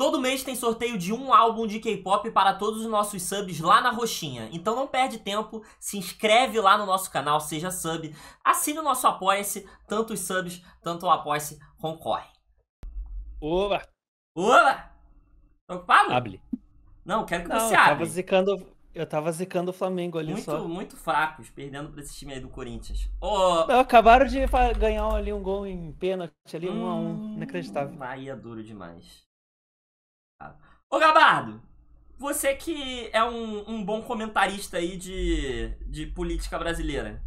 Todo mês tem sorteio de um álbum de K-pop para todos os nossos subs lá na Roxinha. Então não perde tempo, se inscreve lá no nosso canal, seja sub, assine o nosso Apoia-se, tanto os subs, tanto o Apoia-se concorre. Oba! Oba! Tá ocupado? Hable. Não, quero que não, você abra. Tava zicando, eu tava zicando o Flamengo ali muito, só. Muito fracos, perdendo pra esse time aí do Corinthians. Oh. Eu acabaram de ganhar ali um gol em pênalti ali, hum, um a um. Hum, Inacreditável. Aí é duro demais. Ô Gabardo, você que é um, um bom comentarista aí de, de política brasileira,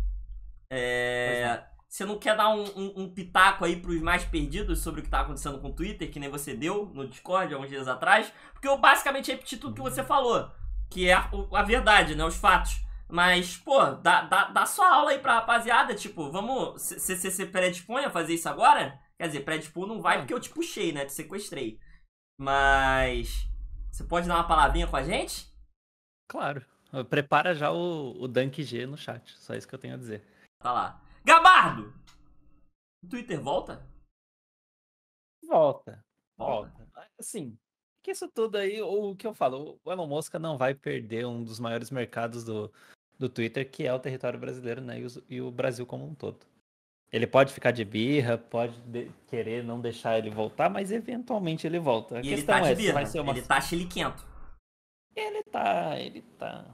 é, é, você não quer dar um, um, um pitaco aí pros mais perdidos sobre o que tá acontecendo com o Twitter, que nem você deu no Discord há uns dias atrás? Porque eu basicamente repeti tudo que você uhum. falou, que é a, a verdade, né? Os fatos. Mas, pô, dá, dá, dá sua aula aí pra rapaziada, tipo, vamos. Você se predispõe a fazer isso agora? Quer dizer, predispor não vai porque eu te puxei, né? Te sequestrei. Mas. Você pode dar uma palavrinha com a gente? Claro. Prepara já o, o Dunk G no chat. Só isso que eu tenho a dizer. Tá lá. Gabardo! O Twitter volta? Volta. Volta. volta. Assim, que isso tudo aí, ou o que eu falo, o Elon Musk não vai perder um dos maiores mercados do, do Twitter, que é o território brasileiro, né? E o, e o Brasil como um todo. Ele pode ficar de birra, pode de... querer não deixar ele voltar, mas eventualmente ele volta. A e questão ele tá de é, birra. é, uma... ele tá chiliquento. Ele tá, ele tá.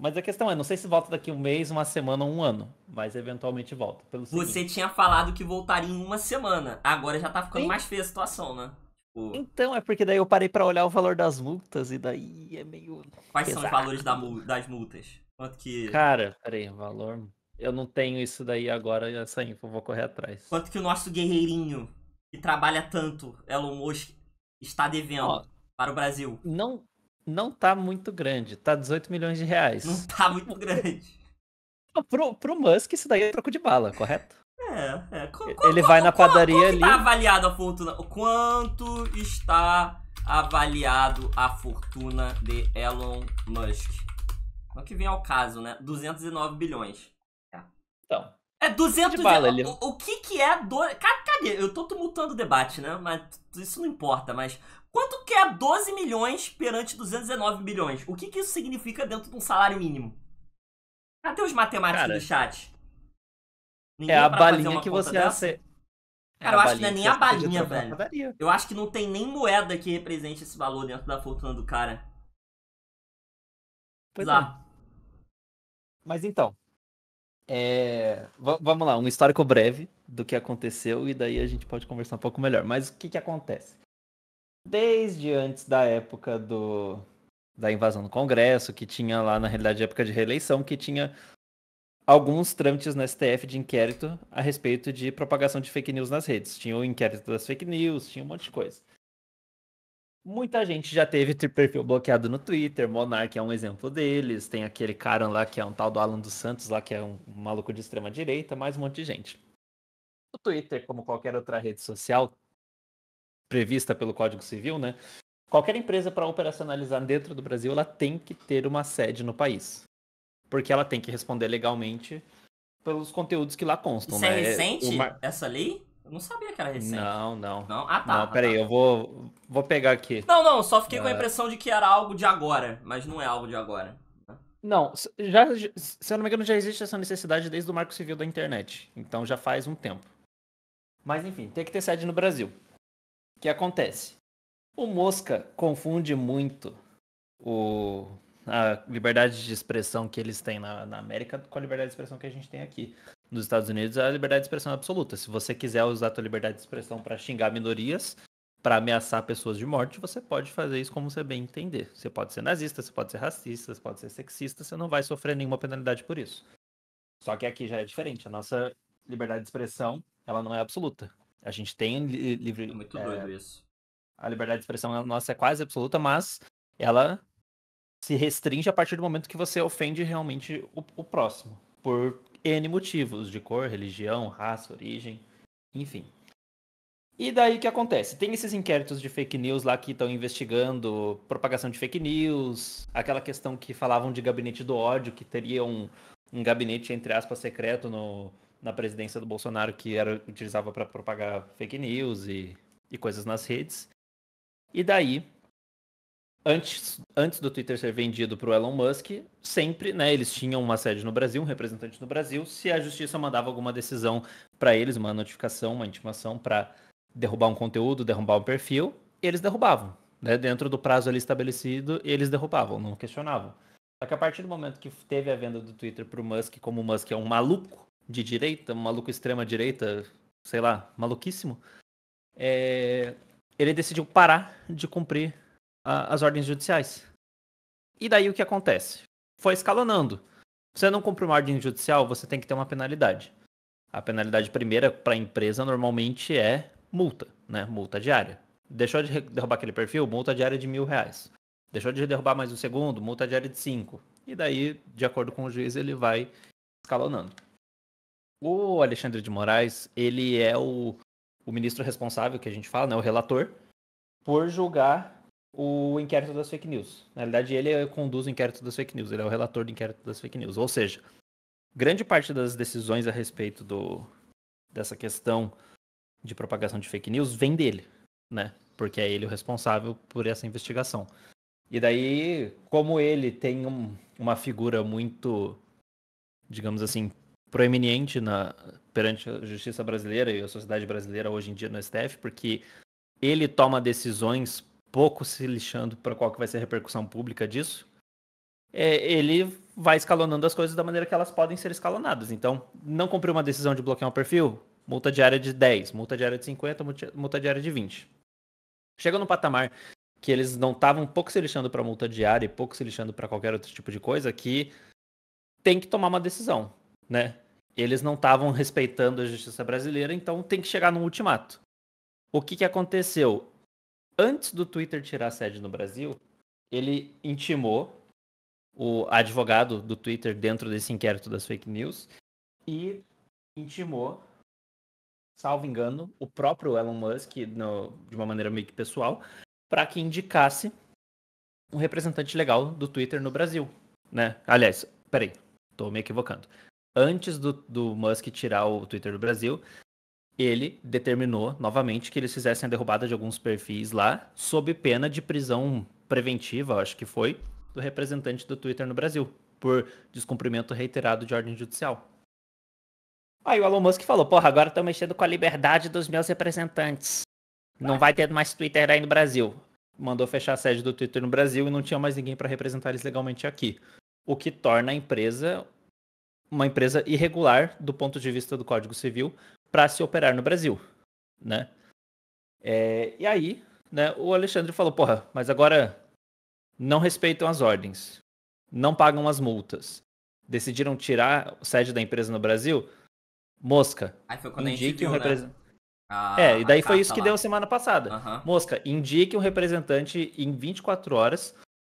Mas a questão é, não sei se volta daqui um mês, uma semana ou um ano, mas eventualmente volta. Você seguinte. tinha falado que voltaria em uma semana, agora já tá ficando Sim. mais feia a situação, né? Tipo, então, é porque daí eu parei para olhar o valor das multas e daí é meio. Quais pesado. são os valores da, das multas? Quanto que. Cara, peraí, valor eu não tenho isso daí agora, essa info, vou correr atrás. Quanto que o nosso guerreirinho, que trabalha tanto, Elon Musk, está devendo Ó, para o Brasil? Não, não tá muito grande, tá 18 milhões de reais. Não tá muito grande. pro, pro Musk, isso daí é troco de bala, correto? É, é. Qu ele vai na padaria tá ali. Quanto está avaliado a fortuna? Quanto está avaliado a fortuna de Elon Musk? Não que vem ao caso, né? 209 bilhões. Tá. Então. É 200 bala, ele... o, o que que é do... Cadê? Eu tô tumultuando o debate, né? Mas isso não importa, mas quanto que é 12 milhões perante 219 milhões? O que que isso significa dentro de um salário mínimo? Cadê os matemáticos Cara, do chat? Ninguém é a balinha que você acerta. É cara, é eu acho que não é nem a balinha, velho. Eu acho que não tem nem moeda que represente esse valor dentro da fortuna do cara. Pois Lá. É. Mas então, é, vamos lá, um histórico breve do que aconteceu e daí a gente pode conversar um pouco melhor. Mas o que, que acontece? Desde antes da época do, da invasão do Congresso, que tinha lá, na realidade, época de reeleição, que tinha alguns trâmites no STF de inquérito a respeito de propagação de fake news nas redes. Tinha o inquérito das fake news, tinha um monte de coisa. Muita gente já teve perfil bloqueado no Twitter, Monark é um exemplo deles, tem aquele cara lá que é um tal do Alan dos Santos lá que é um maluco de extrema direita, mais um monte de gente. O Twitter, como qualquer outra rede social prevista pelo Código Civil, né? Qualquer empresa para operacionalizar dentro do Brasil, ela tem que ter uma sede no país, porque ela tem que responder legalmente pelos conteúdos que lá constam. Isso é né? é recente essa lei? Eu não sabia que era recente. Não, não. Não? Ah, tá. Não, ah, peraí, tá. eu vou, vou pegar aqui. Não, não, só fiquei com a é. impressão de que era algo de agora, mas não é algo de agora. Não, já, se eu não me engano, já existe essa necessidade desde o Marco Civil da internet. Então já faz um tempo. Mas enfim, tem que ter sede no Brasil. O que acontece? O Mosca confunde muito o, a liberdade de expressão que eles têm na, na América com a liberdade de expressão que a gente tem aqui. Nos Estados Unidos é a liberdade de expressão é absoluta. Se você quiser usar a sua liberdade de expressão para xingar minorias, para ameaçar pessoas de morte, você pode fazer isso como você bem entender. Você pode ser nazista, você pode ser racista, você pode ser sexista, você não vai sofrer nenhuma penalidade por isso. Só que aqui já é diferente. A nossa liberdade de expressão, ela não é absoluta. A gente tem livre. É muito é, doido isso. A liberdade de expressão nossa é quase absoluta, mas ela se restringe a partir do momento que você ofende realmente o, o próximo. Por N motivos, de cor, religião, raça, origem, enfim. E daí o que acontece? Tem esses inquéritos de fake news lá que estão investigando propagação de fake news, aquela questão que falavam de gabinete do ódio, que teria um, um gabinete, entre aspas, secreto no, na presidência do Bolsonaro que era utilizava para propagar fake news e, e coisas nas redes. E daí antes, antes do Twitter ser vendido para o Elon Musk, sempre, né, eles tinham uma sede no Brasil, um representante no Brasil, se a justiça mandava alguma decisão para eles, uma notificação, uma intimação para derrubar um conteúdo, derrubar um perfil, eles derrubavam, né, dentro do prazo ali estabelecido, eles derrubavam, não questionavam. Só que a partir do momento que teve a venda do Twitter para o Musk, como o Musk é um maluco de direita, um maluco extrema direita, sei lá, maluquíssimo, é... ele decidiu parar de cumprir as ordens judiciais. E daí o que acontece? Foi escalonando. Você não cumpre uma ordem judicial, você tem que ter uma penalidade. A penalidade primeira para a empresa normalmente é multa, né? Multa diária. Deixou de derrubar aquele perfil, multa diária de mil reais. Deixou de derrubar mais um segundo, multa diária de cinco. E daí, de acordo com o juiz, ele vai escalonando. O Alexandre de Moraes, ele é o, o ministro responsável, que a gente fala, né? O relator, por julgar o inquérito das fake news. Na realidade, ele conduz o inquérito das fake news, ele é o relator do inquérito das fake news. Ou seja, grande parte das decisões a respeito do, dessa questão de propagação de fake news vem dele, né? Porque é ele o responsável por essa investigação. E daí, como ele tem um, uma figura muito, digamos assim, proeminente na, perante a justiça brasileira e a sociedade brasileira hoje em dia no STF, porque ele toma decisões pouco se lixando para qual que vai ser a repercussão pública disso, é, ele vai escalonando as coisas da maneira que elas podem ser escalonadas. Então, não cumpriu uma decisão de bloquear um perfil, multa diária de 10, multa diária de 50, multa diária de 20. Chega no patamar que eles não estavam pouco se lixando para multa diária e pouco se lixando para qualquer outro tipo de coisa, que tem que tomar uma decisão, né? Eles não estavam respeitando a justiça brasileira, então tem que chegar num ultimato. O que, que aconteceu? antes do Twitter tirar a sede no Brasil, ele intimou o advogado do Twitter dentro desse inquérito das fake news e intimou, salvo engano, o próprio Elon Musk, no, de uma maneira meio que pessoal, para que indicasse um representante legal do Twitter no Brasil. Né? Aliás, peraí, estou me equivocando. Antes do, do Musk tirar o Twitter do Brasil, ele determinou novamente que eles fizessem a derrubada de alguns perfis lá, sob pena de prisão preventiva, acho que foi, do representante do Twitter no Brasil, por descumprimento reiterado de ordem judicial. Aí o Elon Musk falou: Porra, agora estão mexendo com a liberdade dos meus representantes. Não vai ter mais Twitter aí no Brasil. Mandou fechar a sede do Twitter no Brasil e não tinha mais ninguém para representar eles legalmente aqui. O que torna a empresa uma empresa irregular do ponto de vista do Código Civil, para se operar no Brasil, né? É, e aí, né, o Alexandre falou, porra, mas agora não respeitam as ordens, não pagam as multas, decidiram tirar a sede da empresa no Brasil, mosca, aí foi quando indique um representante... Né? é, e daí foi isso que lá. deu semana passada. Uhum. Mosca, indique um representante em 24 horas.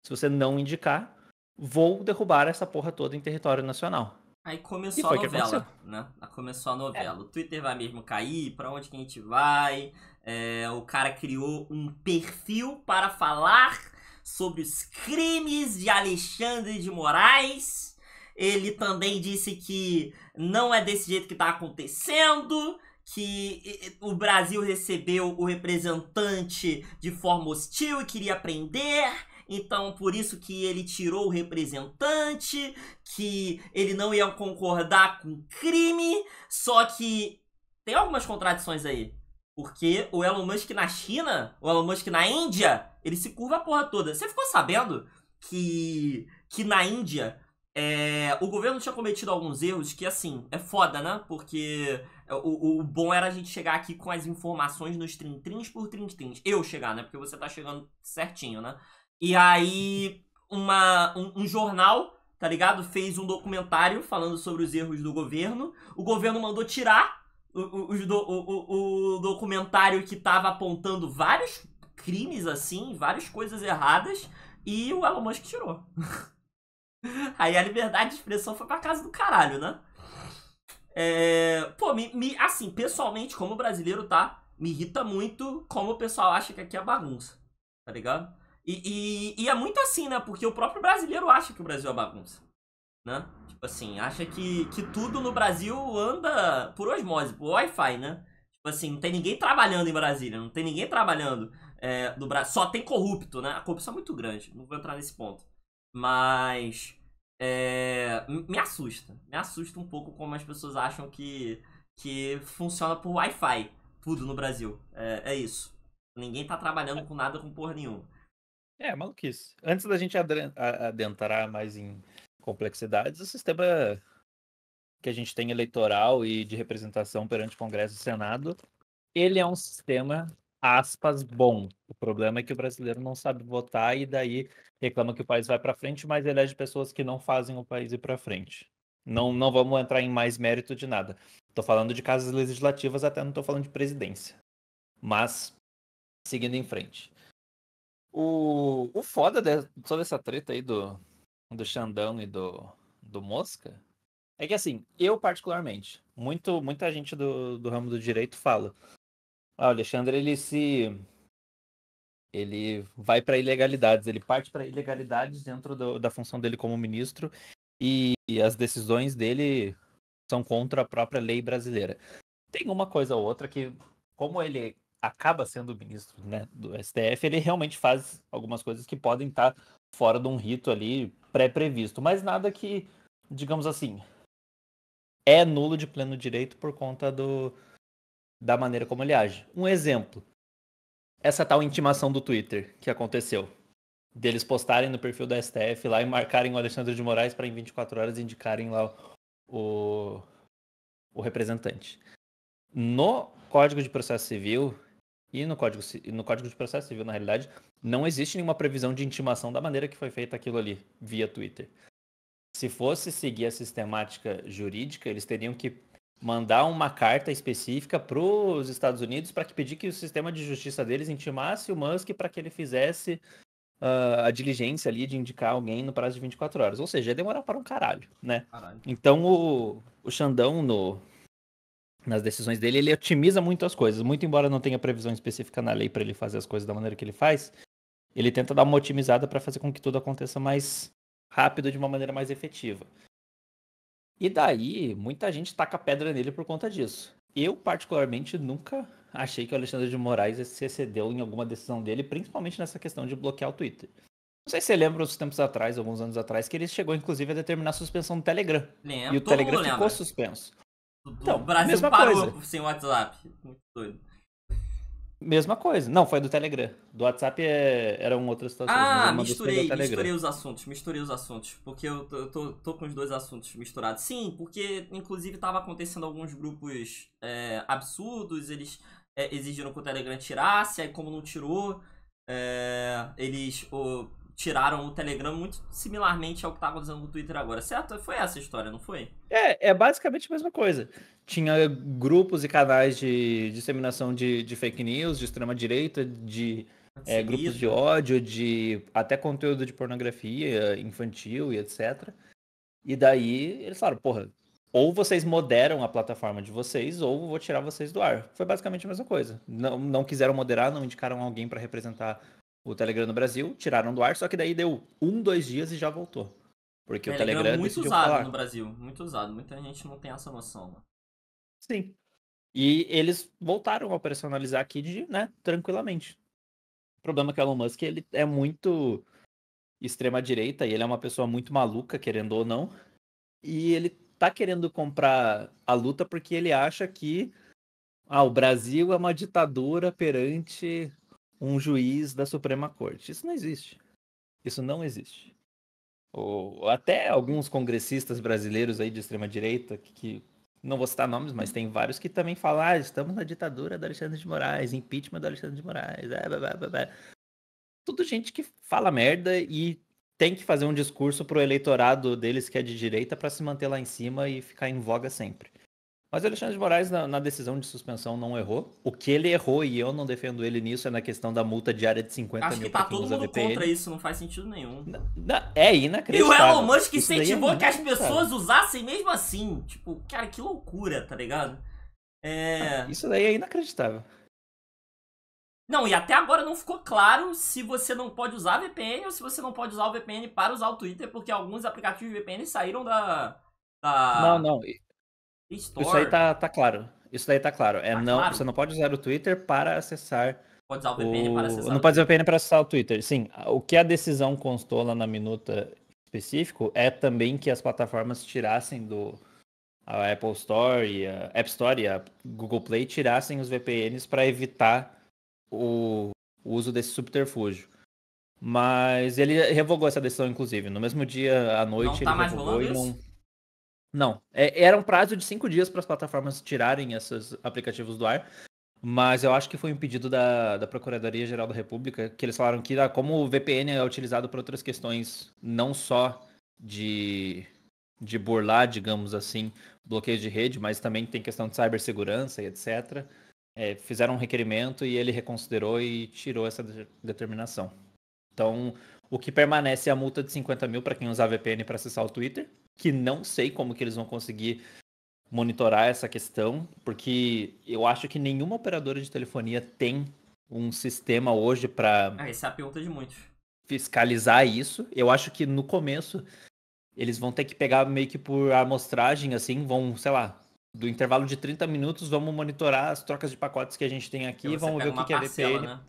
Se você não indicar, vou derrubar essa porra toda em território nacional. Né? Aí começou a é. novela, né? Começou a novela. É. O Twitter vai mesmo cair, pra onde que a gente vai? É, o cara criou um perfil para falar sobre os crimes de Alexandre de Moraes. Ele também disse que não é desse jeito que está acontecendo, que o Brasil recebeu o representante de forma hostil e queria prender então, por isso que ele tirou o representante, que ele não ia concordar com crime, só que tem algumas contradições aí. Porque o Elon Musk na China, o Elon Musk na Índia, ele se curva a porra toda. Você ficou sabendo que, que na Índia é, o governo tinha cometido alguns erros que, assim, é foda, né? Porque o, o bom era a gente chegar aqui com as informações nos trintrins por trintrins. Eu chegar, né? Porque você tá chegando certinho, né? E aí, uma, um, um jornal, tá ligado? Fez um documentário falando sobre os erros do governo. O governo mandou tirar o, o, o, o documentário que tava apontando vários crimes, assim, várias coisas erradas. E o Elon Musk tirou. Aí a liberdade de expressão foi pra casa do caralho, né? É, pô, me, me, assim, pessoalmente, como brasileiro, tá? Me irrita muito como o pessoal acha que aqui é bagunça, tá ligado? E, e, e, é muito assim, né? Porque o próprio brasileiro acha que o Brasil é bagunça. Né? Tipo assim, acha que, que tudo no Brasil anda por osmose, por Wi-Fi, né? Tipo assim, não tem ninguém trabalhando em Brasília, não tem ninguém trabalhando é, no Brasil. Só tem corrupto, né? A corrupção é muito grande, não vou entrar nesse ponto. Mas. É, me assusta. Me assusta um pouco como as pessoas acham que, que funciona por Wi-Fi tudo no Brasil. É, é isso. Ninguém tá trabalhando com nada, com porra nenhuma. É, é, maluquice. Antes da gente adentrar mais em complexidades, o sistema que a gente tem eleitoral e de representação perante Congresso e Senado, ele é um sistema, aspas, bom. O problema é que o brasileiro não sabe votar e daí reclama que o país vai para frente, mas elege pessoas que não fazem o país ir para frente. Não, não vamos entrar em mais mérito de nada. Estou falando de casas legislativas, até não estou falando de presidência. Mas, seguindo em frente. O, o foda de, sobre essa treta aí do, do Xandão e do, do Mosca é que, assim, eu particularmente, muito, muita gente do, do ramo do direito fala. Ah, o Alexandre, ele se. Ele vai para ilegalidades, ele parte para ilegalidades dentro do, da função dele como ministro e, e as decisões dele são contra a própria lei brasileira. Tem uma coisa ou outra que, como ele acaba sendo ministro né, do STF, ele realmente faz algumas coisas que podem estar fora de um rito ali pré-previsto, mas nada que, digamos assim, é nulo de pleno direito por conta do, da maneira como ele age. Um exemplo, essa tal intimação do Twitter que aconteceu, deles postarem no perfil da STF lá e marcarem o Alexandre de Moraes para em 24 horas indicarem lá o, o representante. No Código de Processo Civil, e no Código, no Código de Processo Civil, na realidade, não existe nenhuma previsão de intimação da maneira que foi feita aquilo ali, via Twitter. Se fosse seguir a sistemática jurídica, eles teriam que mandar uma carta específica para os Estados Unidos para que pedir que o sistema de justiça deles intimasse o Musk para que ele fizesse uh, a diligência ali de indicar alguém no prazo de 24 horas. Ou seja, ia demorar para um caralho, né? Caralho. Então o, o Xandão no, nas decisões dele, ele otimiza muito as coisas. Muito embora não tenha previsão específica na lei para ele fazer as coisas da maneira que ele faz, ele tenta dar uma otimizada para fazer com que tudo aconteça mais rápido, de uma maneira mais efetiva. E daí, muita gente taca pedra nele por conta disso. Eu, particularmente, nunca achei que o Alexandre de Moraes se excedeu em alguma decisão dele, principalmente nessa questão de bloquear o Twitter. Não sei se você lembra uns tempos atrás, alguns anos atrás, que ele chegou inclusive a determinar a suspensão do Telegram. e o Telegram ficou lembra. suspenso. O então, Brasil parou coisa. sem WhatsApp. Muito doido. Mesma coisa. Não, foi do Telegram. Do WhatsApp é... era um outra situação. Ah, misturei, misturei os assuntos, misturei os assuntos. Porque eu tô, eu tô, tô, com os dois assuntos misturados. Sim, porque inclusive tava acontecendo alguns grupos é, absurdos, eles é, exigiram que o Telegram tirasse, aí como não tirou, é, eles. Oh, tiraram o Telegram muito similarmente ao que estava acontecendo com o Twitter agora, certo? Foi essa a história, não foi? É, é basicamente a mesma coisa. Tinha grupos e canais de disseminação de, de fake news, de extrema-direita, de é, grupos de ódio, de até conteúdo de pornografia infantil e etc. E daí eles falaram, porra, ou vocês moderam a plataforma de vocês, ou vou tirar vocês do ar. Foi basicamente a mesma coisa. Não, não quiseram moderar, não indicaram alguém para representar o Telegram no Brasil, tiraram do ar, só que daí deu um, dois dias e já voltou. Porque Telegram o Telegram é muito usado falar. no Brasil, muito usado, muita gente não tem essa noção. Né? Sim. E eles voltaram a operacionalizar aqui de, né, tranquilamente. O problema é que o Elon Musk, ele é muito extrema direita e ele é uma pessoa muito maluca, querendo ou não. E ele tá querendo comprar a luta porque ele acha que ah, o Brasil é uma ditadura perante um juiz da Suprema Corte. Isso não existe. Isso não existe. Ou até alguns congressistas brasileiros aí de extrema direita que, que não vou citar nomes, mas tem vários que também falam: ah, estamos na ditadura do Alexandre de Moraes, impeachment do Alexandre de Moraes, é, blá, blá, blá, tudo gente que fala merda e tem que fazer um discurso pro eleitorado deles que é de direita para se manter lá em cima e ficar em voga sempre. Mas o Alexandre de Moraes, na, na, decisão de suspensão, não errou. O que ele errou, e eu não defendo ele nisso, é na questão da multa diária de 50 Acho mil. Acho que tá todo mundo contra isso, não faz sentido nenhum. Na, na, é inacreditável. E o Elon Musk é incentivou é que as pessoas usassem mesmo assim. Tipo, cara, que loucura, tá ligado? É... Ah, isso daí é inacreditável. Não, e até agora não ficou claro se você não pode usar VPN ou se você não pode usar o VPN para usar o Twitter, porque alguns aplicativos VPN saíram da, da... Não, não. Store. Isso aí tá, tá claro. Isso daí tá claro. É tá não, claro. Você não pode usar o Twitter para acessar. Pode usar o VPN o... para acessar. Não pode usar o VPN para acessar o Twitter. Sim, o que a decisão constou lá na minuta específico é também que as plataformas tirassem do a Apple Store e a App Store e a Google Play tirassem os VPNs para evitar o, o uso desse subterfúgio. Mas ele revogou essa decisão, inclusive. No mesmo dia à noite, tá não ele tá revogou e não. Isso? Não. É, era um prazo de cinco dias para as plataformas tirarem esses aplicativos do ar. Mas eu acho que foi um pedido da, da Procuradoria-Geral da República, que eles falaram que, ah, como o VPN é utilizado para outras questões, não só de, de burlar, digamos assim, bloqueio de rede, mas também tem questão de cibersegurança e etc. É, fizeram um requerimento e ele reconsiderou e tirou essa de determinação. Então, o que permanece é a multa de 50 mil para quem usar VPN para acessar o Twitter, que não sei como que eles vão conseguir monitorar essa questão, porque eu acho que nenhuma operadora de telefonia tem um sistema hoje para. Ah, essa é a pergunta de muitos. Fiscalizar isso. Eu acho que no começo eles vão ter que pegar meio que por amostragem, assim, vão, sei lá, do intervalo de 30 minutos, vamos monitorar as trocas de pacotes que a gente tem aqui, então vamos ver o que, que é VPN. Né?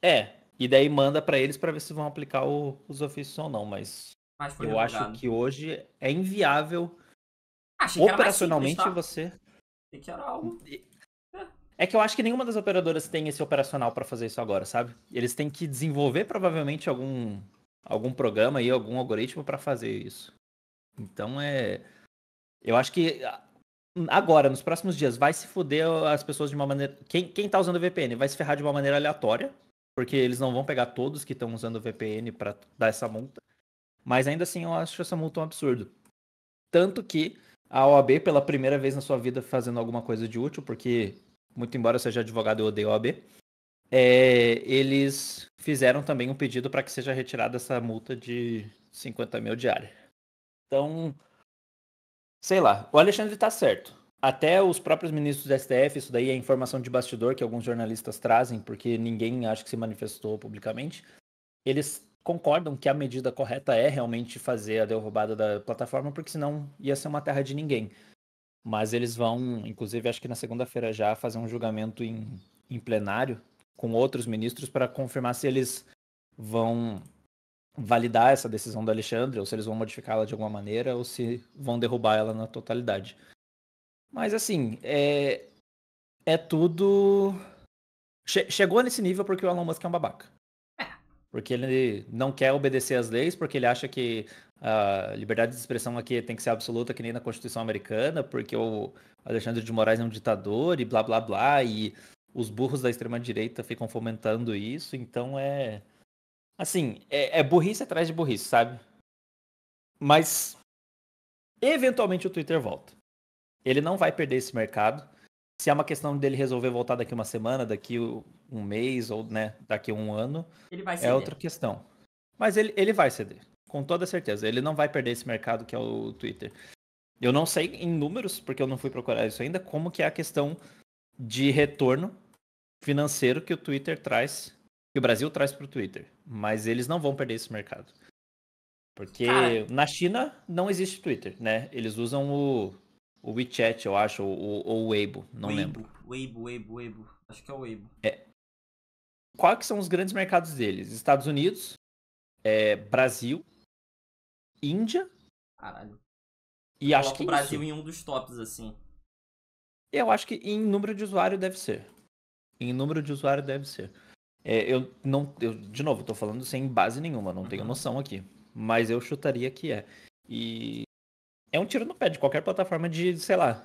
É, e daí manda para eles para ver se vão aplicar o, os ofícios ou não, mas mas foi eu acho que hoje é inviável. Achei operacionalmente simples, tá? você. que era algo. Hum, é. é que eu acho que nenhuma das operadoras tem esse operacional para fazer isso agora, sabe? Eles têm que desenvolver provavelmente algum algum programa e algum algoritmo para fazer isso. Então é, eu acho que ah, agora, nos próximos dias, vai se fuder as pessoas de uma maneira. Quem quem tá usando VPN vai se ferrar de uma maneira aleatória, porque eles não vão pegar todos que estão usando VPN para dar essa multa. Mas ainda assim eu acho essa multa um absurdo. Tanto que a OAB, pela primeira vez na sua vida, fazendo alguma coisa de útil, porque, muito embora eu seja advogado, eu odeio a OAB, é, eles fizeram também um pedido para que seja retirada essa multa de 50 mil diária. Então, sei lá, o Alexandre está certo. Até os próprios ministros do STF, isso daí é informação de bastidor que alguns jornalistas trazem, porque ninguém acho que se manifestou publicamente. Eles concordam que a medida correta é realmente fazer a derrubada da plataforma, porque senão ia ser uma terra de ninguém. Mas eles vão, inclusive, acho que na segunda-feira já, fazer um julgamento em, em plenário com outros ministros para confirmar se eles vão validar essa decisão do Alexandre, ou se eles vão modificá-la de alguma maneira, ou se vão derrubar ela na totalidade. Mas assim, é, é tudo. Che chegou nesse nível porque o Elon Musk é um babaca porque ele não quer obedecer às leis, porque ele acha que a liberdade de expressão aqui tem que ser absoluta, que nem na Constituição Americana, porque o Alexandre de Moraes é um ditador e blá blá blá, e os burros da extrema-direita ficam fomentando isso, então é. Assim, é, é burrice atrás de burrice, sabe? Mas. Eventualmente o Twitter volta. Ele não vai perder esse mercado se é uma questão dele resolver voltar daqui uma semana, daqui um mês ou né, daqui um ano, é outra questão. Mas ele, ele vai ceder, com toda certeza. Ele não vai perder esse mercado que é o Twitter. Eu não sei em números, porque eu não fui procurar isso ainda, como que é a questão de retorno financeiro que o Twitter traz, que o Brasil traz para o Twitter. Mas eles não vão perder esse mercado. Porque Cara. na China não existe Twitter, né? Eles usam o o WeChat, eu acho, ou, ou o Weibo, não Weibo, lembro. Weibo, Weibo, Weibo. Acho que é o Weibo. É. Quais que são os grandes mercados deles? Estados Unidos, é, Brasil, Índia. Caralho. E eu acho que o Brasil isso. em um dos tops, assim. Eu acho que em número de usuário deve ser. Em número de usuário deve ser. É, eu não, eu, de novo, estou falando sem base nenhuma, não uhum. tenho noção aqui. Mas eu chutaria que é. E é um tiro no pé de qualquer plataforma de, sei lá,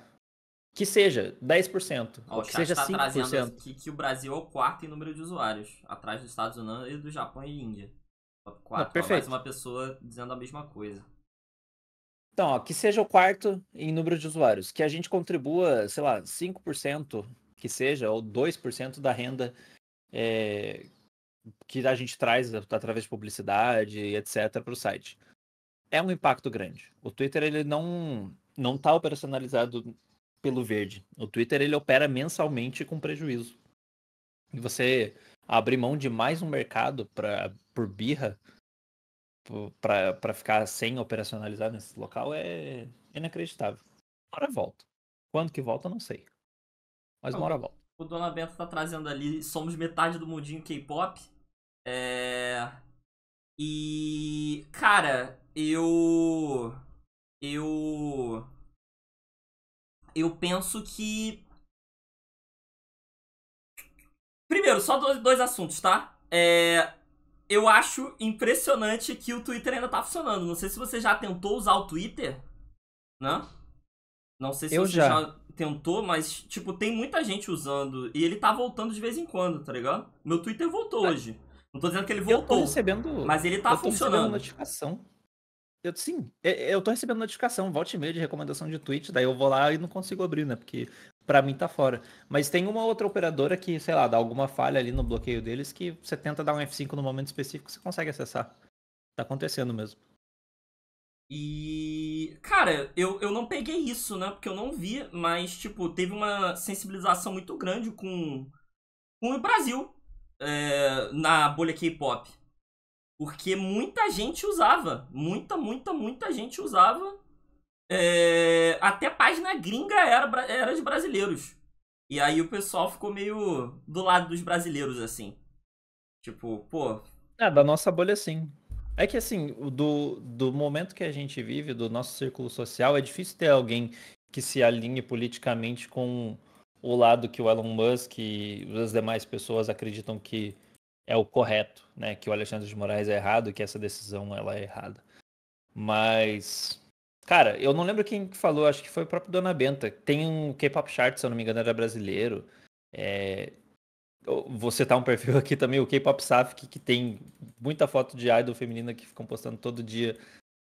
que seja 10%, Ó, ou que seja tá 5%. trazendo aqui assim que o Brasil é o quarto em número de usuários, atrás dos Estados Unidos, e do Japão e Índia. Não, perfeito. mais uma pessoa dizendo a mesma coisa. Então, ó, que seja o quarto em número de usuários, que a gente contribua, sei lá, 5% que seja, ou 2% da renda é, que a gente traz através de publicidade, e etc., para o site é um impacto grande. O Twitter ele não não está operacionalizado pelo verde. O Twitter ele opera mensalmente com prejuízo. E você abrir mão de mais um mercado para por birra para ficar sem operacionalizar nesse local é inacreditável. Uma hora volta. Quando que volta, não sei. Mas uma hora volta. O Dona Bento tá trazendo ali, somos metade do mundinho K-pop. É... E, cara, eu. Eu. Eu penso que. Primeiro, só dois, dois assuntos, tá? É, eu acho impressionante que o Twitter ainda tá funcionando. Não sei se você já tentou usar o Twitter, né? Não sei se eu você já. já tentou, mas, tipo, tem muita gente usando. E ele tá voltando de vez em quando, tá ligado? Meu Twitter voltou é. hoje. Não tô dizendo que ele voltou. Eu tô recebendo. Mas ele tá eu tô funcionando. notificação. Eu, sim, é, é, eu tô recebendo notificação, volte e meia de recomendação de tweet, daí eu vou lá e não consigo abrir, né? Porque para mim tá fora. Mas tem uma outra operadora que, sei lá, dá alguma falha ali no bloqueio deles que você tenta dar um F5 no momento específico, você consegue acessar. Tá acontecendo mesmo. E. Cara, eu, eu não peguei isso, né? Porque eu não vi, mas, tipo, teve uma sensibilização muito grande com, com o Brasil, é, na bolha K-pop. Porque muita gente usava. Muita, muita, muita gente usava. É, até página gringa era, era de brasileiros. E aí o pessoal ficou meio do lado dos brasileiros, assim. Tipo, pô. É, da nossa bolha, sim. É que assim, do, do momento que a gente vive, do nosso círculo social, é difícil ter alguém que se alinhe politicamente com o lado que o Elon Musk e as demais pessoas acreditam que é o correto, né? Que o Alexandre de Moraes é errado, que essa decisão ela é errada. Mas, cara, eu não lembro quem falou, acho que foi o próprio Dona Benta. Tem um K-pop chart, se eu não me engano, era brasileiro. É... tá um perfil aqui também, o K-pop Safik, que tem muita foto de idol feminina que ficam postando todo dia.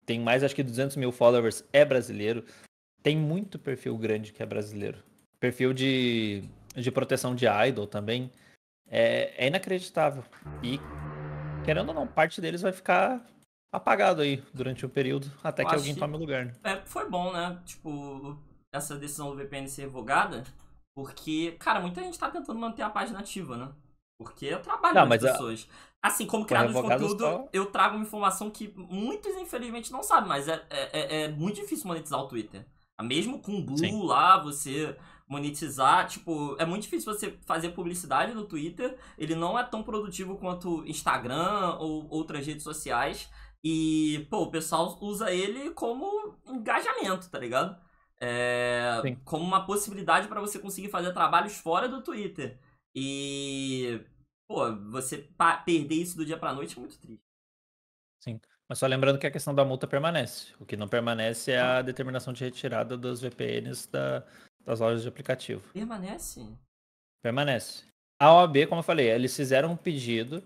Tem mais, acho que 200 mil followers, é brasileiro. Tem muito perfil grande que é brasileiro perfil de, de proteção de idol também é, é inacreditável. E, querendo ou não, parte deles vai ficar apagado aí durante o um período até eu que alguém tome o lugar. Né? É, foi bom, né? Tipo, essa decisão do VPN ser revogada, porque, cara, muita gente tá tentando manter a página ativa, né? Porque eu trabalho não, com as pessoas. A... Assim, como criador de conteúdo, só... eu trago uma informação que muitos, infelizmente, não sabem, mas é, é, é, é muito difícil monetizar o Twitter. Mesmo com o Blue Sim. lá, você monetizar, tipo, é muito difícil você fazer publicidade no Twitter, ele não é tão produtivo quanto Instagram ou outras redes sociais. E, pô, o pessoal usa ele como engajamento, tá ligado? É, como uma possibilidade para você conseguir fazer trabalhos fora do Twitter. E, pô, você perder isso do dia pra noite é muito triste. Sim. Mas só lembrando que a questão da multa permanece. O que não permanece é a determinação de retirada das VPNs da, das lojas de aplicativo. Permanece? Permanece. A OAB, como eu falei, eles fizeram um pedido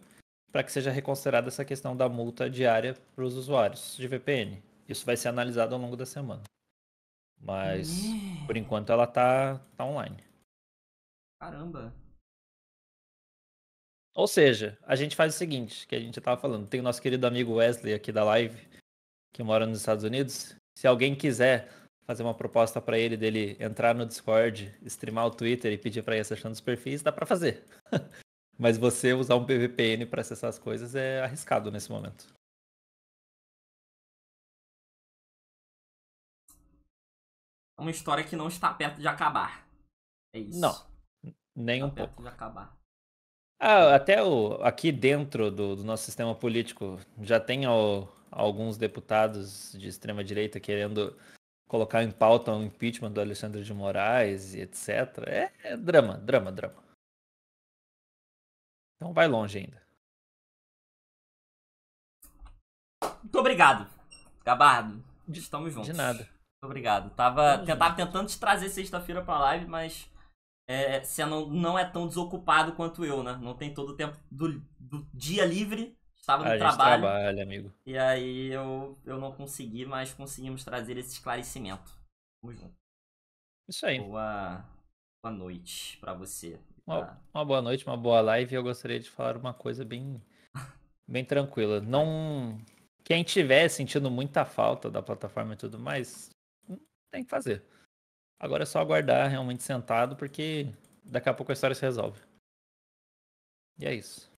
para que seja reconsiderada essa questão da multa diária para os usuários de VPN. Isso vai ser analisado ao longo da semana. Mas, é. por enquanto, ela tá, tá online. Caramba. Ou seja, a gente faz o seguinte, que a gente estava falando. Tem o nosso querido amigo Wesley aqui da live, que mora nos Estados Unidos. Se alguém quiser fazer uma proposta para ele dele entrar no Discord, streamar o Twitter e pedir para ir acessando os perfis, dá para fazer. Mas você usar um PVPN para acessar as coisas é arriscado nesse momento. É Uma história que não está perto de acabar. É isso. Não. Nem está um perto pouco. de acabar. Ah, até o, aqui dentro do, do nosso sistema político já tem o, alguns deputados de extrema direita querendo colocar em pauta o impeachment do Alexandre de Moraes e etc. É, é drama, drama, drama. Então vai longe ainda. Muito obrigado, Gabardo. Estamos juntos. De nada. Muito obrigado. Tava, tentava tentando te trazer sexta-feira pra live, mas é, você não, não é tão desocupado quanto eu, né? Não tem todo o tempo do, do dia livre estava no trabalho. trabalha, amigo. E aí eu, eu não consegui, mas conseguimos trazer esse esclarecimento. Tamo junto. Isso aí. Boa, boa noite para você. Uma, tá. uma, boa noite, uma boa live. Eu gostaria de falar uma coisa bem, bem tranquila. Não. Quem estiver sentindo muita falta da plataforma e tudo mais, tem que fazer. Agora é só aguardar realmente sentado, porque daqui a pouco a história se resolve. E é isso.